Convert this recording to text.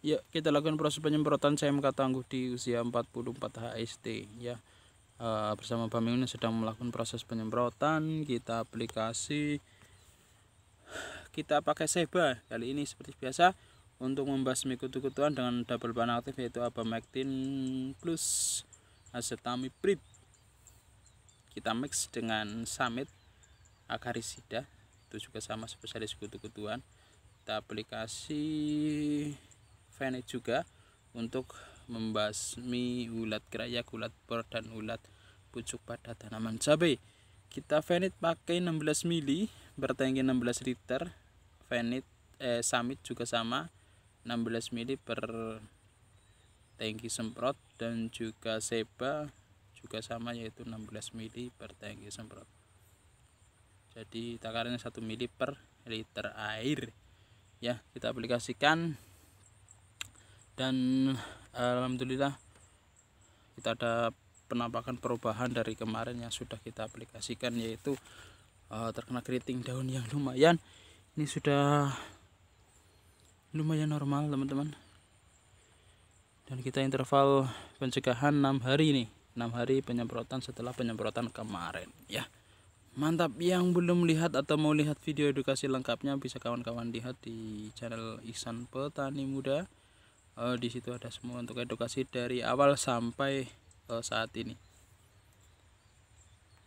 ya kita lakukan proses penyemprotan CMK tangguh di usia 44 HST ya. E, bersama Bang sedang melakukan proses penyemprotan, kita aplikasi kita pakai seba kali ini seperti biasa untuk membasmi kutu-kutuan dengan double ban aktif yaitu abamectin plus acetamiprid. Kita mix dengan samit agarisida itu juga sama spesialis kutu-kutuan. Kita aplikasi Fenit juga untuk membasmi ulat kerayak, ulat bor dan ulat pucuk pada tanaman cabai. Kita Fenit pakai 16 mili bertangki 16 liter. Fenit eh, Samit juga sama 16 mili per tangki semprot dan juga Seba juga sama yaitu 16 mili per tangki semprot. Jadi takarannya 1 mili per liter air. Ya, kita aplikasikan dan eh, alhamdulillah kita ada penampakan perubahan dari kemarin yang sudah kita aplikasikan yaitu uh, terkena keriting daun yang lumayan ini sudah lumayan normal teman-teman dan kita interval pencegahan 6 hari ini 6 hari penyemprotan setelah penyemprotan kemarin ya mantap yang belum lihat atau mau lihat video edukasi lengkapnya bisa kawan-kawan lihat di channel Ihsan Petani Muda Uh, di situ ada semua untuk edukasi dari awal sampai uh, saat ini